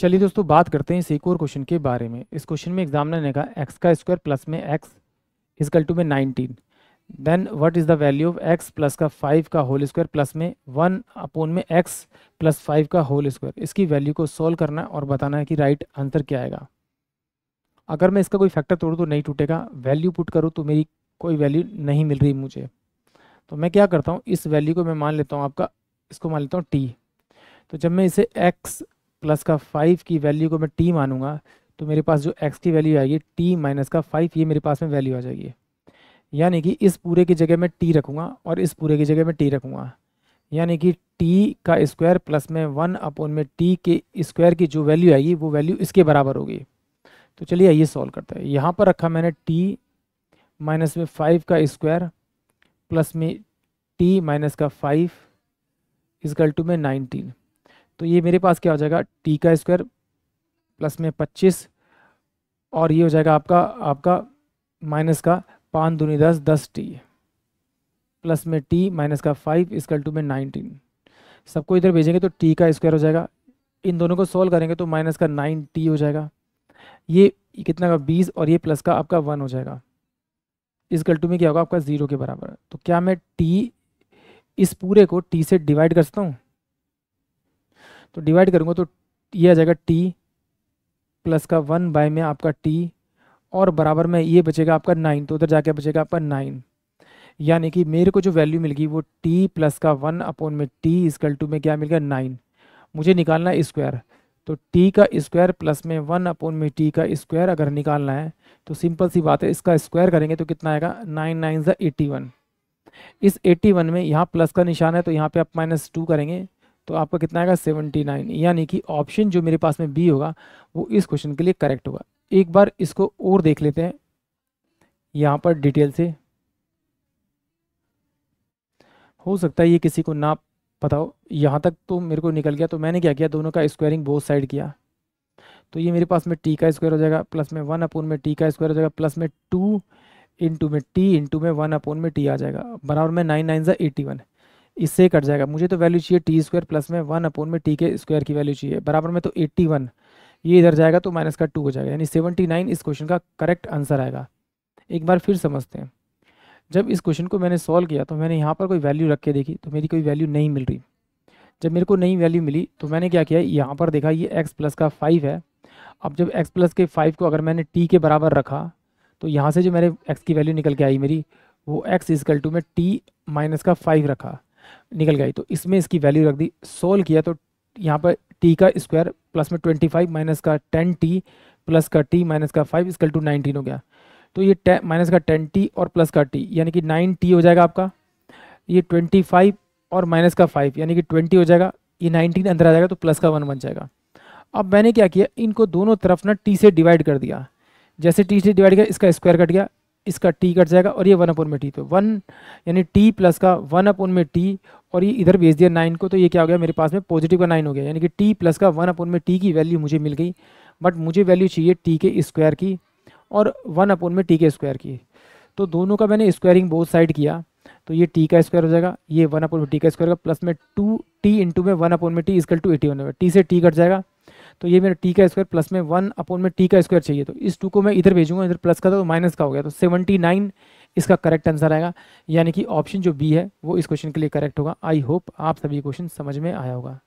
चलिए दोस्तों बात करते हैं इस एक और क्वेश्चन के बारे में इस क्वेश्चन में एग्जामिनर ने कहा एक्स का स्क्वायर प्लस में एक्स इजकल टू में nineteen then what is the value of X plus का फाइव का होल स्क्वायर प्लस में वन अपोन में एक्स प्लस फाइव का होल स्क्वायर इसकी वैल्यू को सॉल्व करना है और बताना है कि राइट आंसर क्या आएगा अगर मैं इसका कोई फैक्टर तोड़ूँ तो नहीं टूटेगा वैल्यू पुट करूँ तो मेरी कोई वैल्यू नहीं मिल रही मुझे तो मैं क्या करता हूँ इस वैल्यू को मैं मान लेता हूँ आपका इसको मान लेता हूँ टी तो जब मैं इसे एक्स प्लस का फाइव की वैल्यू को मैं टी मानूंगा तो मेरे पास जो एक्स की वैल्यू आएगी टी माइनस का फाइव ये मेरे पास में वैल्यू आ जाएगी यानी कि इस पूरे की जगह मैं टी रखूँगा और इस पूरे की जगह मैं टी रखूँगा यानी कि टी का स्क्वायर प्लस में वन अपॉन में टी के स्क्वायर की जो वैल्यू आएगी वो वैल्यू इसके बराबर होगी तो चलिए आइए सॉल्व करते हैं यहाँ पर रखा मैंने टी माइनस में फाइव का स्क्वायर प्लस में टी माइनस का फाइव इजकल टू में नाइनटीन तो ये मेरे पास क्या हो जाएगा टी का स्क्वायर प्लस में पच्चीस और ये हो जाएगा आपका आपका माइनस का पाँच दूनी दस दस टी प्लस में टी माइनस का फाइव इसकल टू में नाइनटीन सबको इधर भेजेंगे तो टी का स्क्वायर हो जाएगा इन दोनों को सोल्व करेंगे तो माइनस का नाइन टी हो जाएगा ये कितना का बीस और ये प्लस का आपका वन हो जाएगा इसकल टू में क्या होगा आपका ज़ीरो के बराबर तो क्या मैं टी इस पूरे को टी से डिवाइड कर सकता हूँ तो डिवाइड करूँगा तो ये आ जाएगा टी प्लस का वन बाय में आपका टी और बराबर में ये बचेगा आपका नाइन तो उधर जाके बचेगा आपका नाइन यानी कि मेरे को जो वैल्यू मिल गई वो टी प्लस का वन अपॉन में टी स्क्ल टू में क्या मिल गया नाइन मुझे निकालना है स्क्वायर तो टी का स्क्वायर प्लस में वन अपॉन में टी का स्क्वायर अगर निकालना है तो सिंपल सी बात है इसका स्क्वायर करेंगे तो कितना आएगा नाइन नाइन ज़ा एटी वन इस एटी वन में यहाँ प्लस का निशान है तो यहाँ पर आप माइनस टू करेंगे तो आपका कितना आएगा सेवेंटी नाइन यानी कि ऑप्शन जो मेरे पास में बी होगा वो इस क्वेश्चन के लिए करेक्ट होगा एक बार इसको और देख लेते हैं यहाँ पर डिटेल से हो सकता है ये किसी को ना पता हो यहाँ तक तो मेरे को निकल गया तो मैंने क्या किया दोनों का स्क्वायरिंग बोथ साइड किया तो ये मेरे पास में टी का स्क्वायर हो जाएगा प्लस में वन अपोन में टी का स्क्वायर हो जाएगा प्लस में टू इंटू में टी इंटू में वन अपोन में टी आ जाएगा बराबर में नाइन नाइन ज़ा एटी वन इससे कट जाएगा मुझे तो वैल्यू चाहिए टी स्क्वायर प्लस में वन अपोन में टी के स्क्वायर की वैल्यू चाहिए बराबर में तो एट्टी वन ये इधर जाएगा तो माइनस का टू हो जाएगा यानी सेवनटी नाइन इस क्वेश्चन का करेक्ट आंसर आएगा एक बार फिर समझते हैं जब इस क्वेश्चन को मैंने सॉल्व किया तो मैंने यहाँ पर कोई वैल्यू रख के देखी तो मेरी कोई वैल्यू नहीं मिल रही जब मेरे को नई वैल्यू मिली तो मैंने क्या किया यहाँ पर देखा ये एक्स प्लस का फाइव है अब जब एक्स प्लस के फाइव को अगर मैंने टी के बराबर रखा तो यहाँ से जो मेरे एक्स की वैल्यू निकल के आई मेरी वो एक्स इजकल टू में टी माइनस का फाइव रखा निकल गई तो इसमें इसकी वैल्यू रख दी सोल्व किया तो यहाँ पर टी का स्क्वायर प्लस में ट्वेंटी फाइव माइनस का टेन टी प्लस का टी माइनस का फाइव स्कल टू नाइनटीन हो गया तो ये माइनस का टेन टी और प्लस का टी यानी कि नाइन टी हो जाएगा आपका ये ट्वेंटी फाइव और माइनस का फाइव यानी कि ट्वेंटी हो जाएगा ये नाइनटीन अंदर आ जाएगा तो प्लस का वन बन जाएगा अब मैंने क्या किया इनको दोनों तरफ ना टी से डिवाइड कर दिया जैसे टी से डिवाइड किया इसका स्क्वायर कट गया इसका टी कट जाएगा और ये वन अपन में टी तो वन यानी टी प्लस का वन अपन में टी और ये इधर भेज दिया नाइन को तो ये क्या हो गया मेरे पास में पॉजिटिव का नाइन हो गया यानी कि टी प्लस का वन अपन में टी की वैल्यू मुझे मिल गई बट मुझे वैल्यू चाहिए टी के स्क्वायर की और वन अपन में टी के स्क्वायर की तो दोनों का मैंने स्क्वायरिंग बहुत साइड किया तो ये टी का स्क्वायर हो जाएगा ये वन अपोन में टी का स्क्वायर का प्लस में टू टी इंटू में वन अपोन में T is equal to eighty one T से टी कट जाएगा तो ये मेरा टी का स्क्वायर प्लस में वन अपॉन में टी का स्क्वायर चाहिए तो इस टू को मैं इधर भेजूंगा इधर प्लस का था तो माइनस का हो गया तो सेवेंटी नाइन इसका करेक्ट आंसर आएगा यानी कि ऑप्शन जो बी है वो इस क्वेश्चन के लिए करेक्ट होगा आई होप आप सभी क्वेश्चन समझ में आया होगा